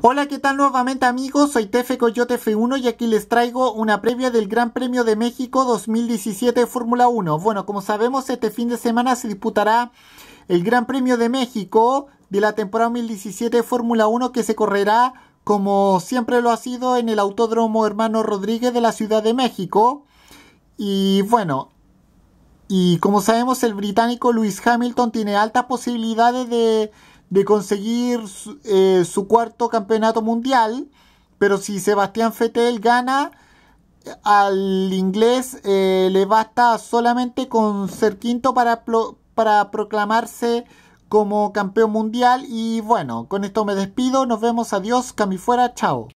Hola, ¿qué tal nuevamente amigos? Soy Tefe Coyote F1 y aquí les traigo una previa del Gran Premio de México 2017 Fórmula 1. Bueno, como sabemos, este fin de semana se disputará el Gran Premio de México de la temporada 2017 Fórmula 1 que se correrá como siempre lo ha sido en el Autódromo Hermano Rodríguez de la Ciudad de México. Y bueno, y como sabemos el británico Lewis Hamilton tiene altas posibilidades de de conseguir eh, su, cuarto campeonato mundial, pero si Sebastián Fettel gana, al inglés eh, le basta solamente con ser quinto para, para proclamarse como campeón mundial. Y bueno, con esto me despido, nos vemos, adiós, camifuera, chao.